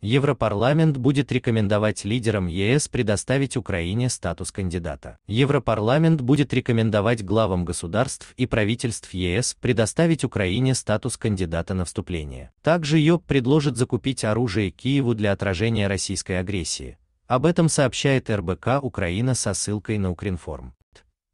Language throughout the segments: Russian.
Европарламент будет рекомендовать лидерам ЕС предоставить Украине статус кандидата. Европарламент будет рекомендовать главам государств и правительств ЕС предоставить Украине статус кандидата на вступление. Также ЙОП предложит закупить оружие Киеву для отражения российской агрессии. Об этом сообщает РБК Украина со ссылкой на Укринформ.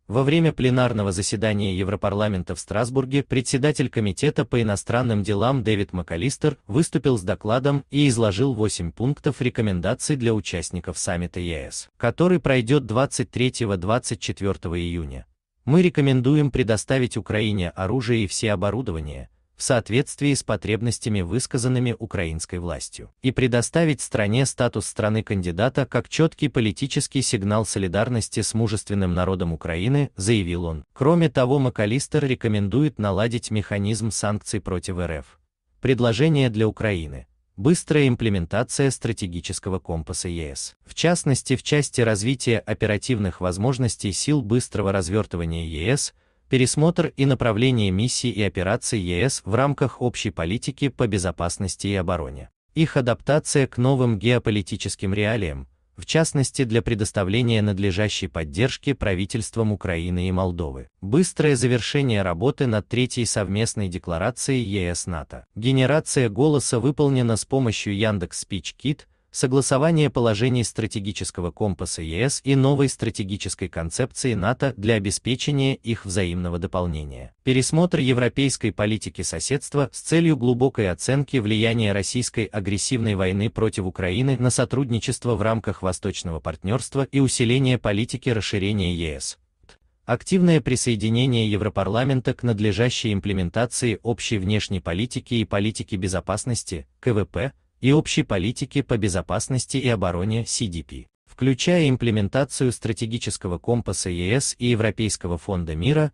Во время пленарного заседания Европарламента в Страсбурге председатель Комитета по иностранным делам Дэвид МакАлистер выступил с докладом и изложил 8 пунктов рекомендаций для участников саммита ЕС, который пройдет 23-24 июня. Мы рекомендуем предоставить Украине оружие и все оборудование, в соответствии с потребностями, высказанными украинской властью, и предоставить стране статус страны-кандидата как четкий политический сигнал солидарности с мужественным народом Украины, заявил он. Кроме того, МакАлистер рекомендует наладить механизм санкций против РФ. Предложение для Украины – быстрая имплементация стратегического компаса ЕС. В частности, в части развития оперативных возможностей сил быстрого развертывания ЕС, пересмотр и направление миссий и операций ЕС в рамках общей политики по безопасности и обороне, их адаптация к новым геополитическим реалиям, в частности для предоставления надлежащей поддержки правительствам Украины и Молдовы. Быстрое завершение работы над третьей совместной декларацией ЕС-НАТО. Генерация голоса выполнена с помощью Яндекс.СпичКит согласование положений стратегического компаса ЕС и новой стратегической концепции НАТО для обеспечения их взаимного дополнения, пересмотр европейской политики соседства с целью глубокой оценки влияния российской агрессивной войны против Украины на сотрудничество в рамках Восточного партнерства и усиление политики расширения ЕС, активное присоединение Европарламента к надлежащей имплементации общей внешней политики и политики безопасности, КВП, и общей политики по безопасности и обороне CDP, включая имплементацию стратегического компаса ЕС и Европейского фонда мира,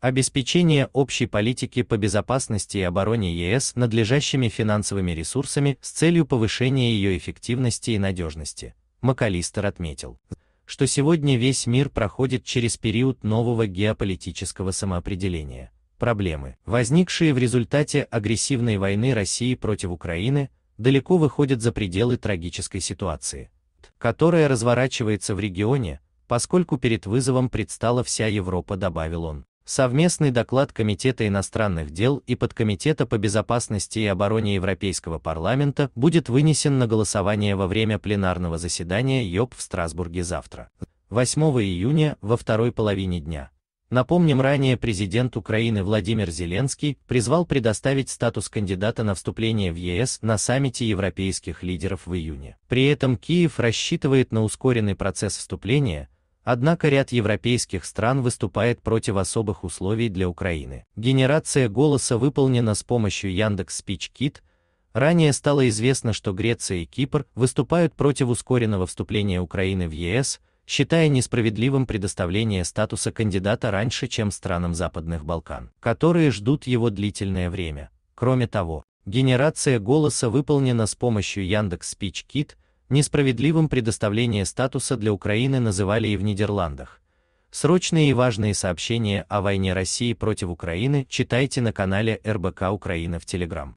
обеспечение общей политики по безопасности и обороне ЕС надлежащими финансовыми ресурсами с целью повышения ее эффективности и надежности. Макалистер отметил, что сегодня весь мир проходит через период нового геополитического самоопределения. Проблемы, возникшие в результате агрессивной войны России против Украины, далеко выходит за пределы трагической ситуации, которая разворачивается в регионе, поскольку перед вызовом предстала вся Европа, добавил он. Совместный доклад Комитета иностранных дел и Подкомитета по безопасности и обороне Европейского парламента будет вынесен на голосование во время пленарного заседания ЙОП в Страсбурге завтра, 8 июня, во второй половине дня. Напомним, ранее президент Украины Владимир Зеленский призвал предоставить статус кандидата на вступление в ЕС на саммите европейских лидеров в июне. При этом Киев рассчитывает на ускоренный процесс вступления, однако ряд европейских стран выступает против особых условий для Украины. Генерация голоса выполнена с помощью Яндекс Спичкит. Ранее стало известно, что Греция и Кипр выступают против ускоренного вступления Украины в ЕС, считая несправедливым предоставление статуса кандидата раньше, чем странам Западных Балкан, которые ждут его длительное время. Кроме того, генерация голоса выполнена с помощью Яндекс SpeechKit, несправедливым предоставление статуса для Украины называли и в Нидерландах. Срочные и важные сообщения о войне России против Украины читайте на канале РБК Украина в Телеграм.